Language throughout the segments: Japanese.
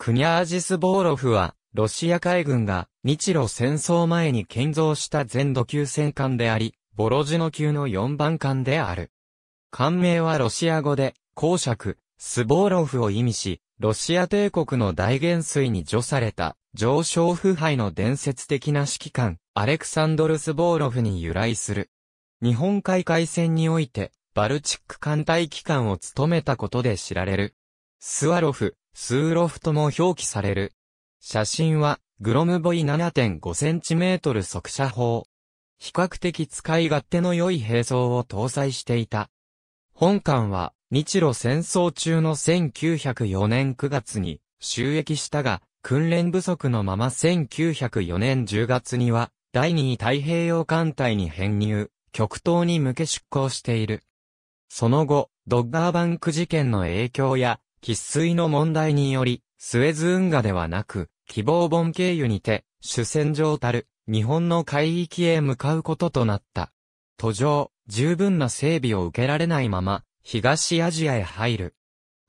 クニャージスボーロフは、ロシア海軍が日露戦争前に建造した全土級戦艦であり、ボロジノ級の4番艦である。艦名はロシア語で、公爵、スボーロフを意味し、ロシア帝国の大元帥に除された、上昇腐敗の伝説的な指揮官、アレクサンドル・スボーロフに由来する。日本海海戦において、バルチック艦隊機関を務めたことで知られる。スワロフ、スーロフとも表記される。写真は、グロムボイ 7.5cm 速射砲。比較的使い勝手の良い兵装を搭載していた。本艦は、日露戦争中の1904年9月に収益したが、訓練不足のまま1904年10月には、第2太平洋艦隊に編入、極東に向け出港している。その後、ドッガーバンク事件の影響や、喫水の問題により、スエズ運河ではなく、希望本経由にて、主戦場たる、日本の海域へ向かうこととなった。途上、十分な整備を受けられないまま、東アジアへ入る。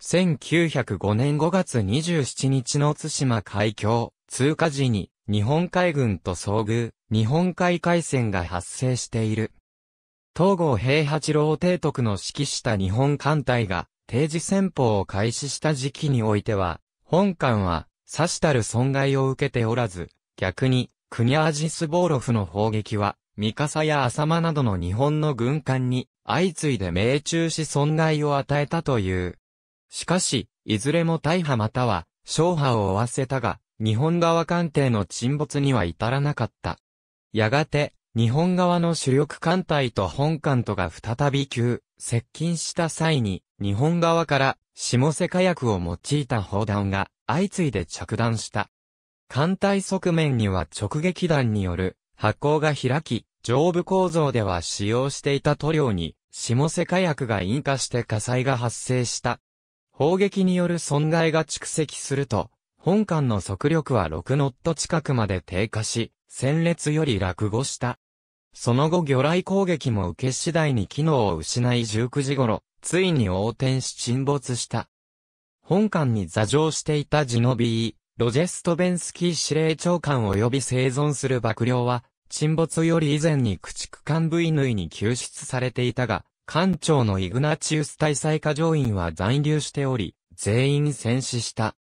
1905年5月27日の津島海峡、通過時に、日本海軍と遭遇、日本海海戦が発生している。東郷平八郎提督の指揮した日本艦隊が、定時戦法を開始した時期においては、本館は、さしたる損害を受けておらず、逆に、クニャージスボーロフの砲撃は、ミカサや浅間などの日本の軍艦に、相次いで命中し損害を与えたという。しかし、いずれも大破または、勝破を負わせたが、日本側艦艇の沈没には至らなかった。やがて、日本側の主力艦隊と本艦とが再び急、接近した際に、日本側から下瀬火薬を用いた砲弾が相次いで着弾した。艦隊側面には直撃弾による発光が開き、上部構造では使用していた塗料に下瀬火薬が引火して火災が発生した。砲撃による損害が蓄積すると、本艦の速力は6ノット近くまで低下し、戦列より落語した。その後魚雷攻撃も受け次第に機能を失い19時頃、ついに横転し沈没した。本艦に座乗していたジノビー、ロジェストベンスキー司令長官及び生存する幕僚は、沈没より以前に駆逐艦部位類に救出されていたが、艦長のイグナチウス大祭下乗員は残留しており、全員戦死した。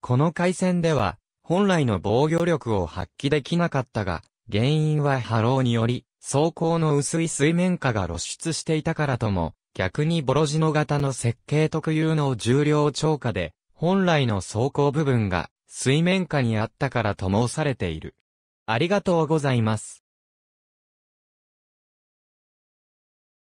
この海戦では、本来の防御力を発揮できなかったが、原因は波浪により、走行の薄い水面下が露出していたからとも、逆にボロジノ型の設計特有の重量超過で、本来の走行部分が水面下にあったからと申されている。ありがとうございます。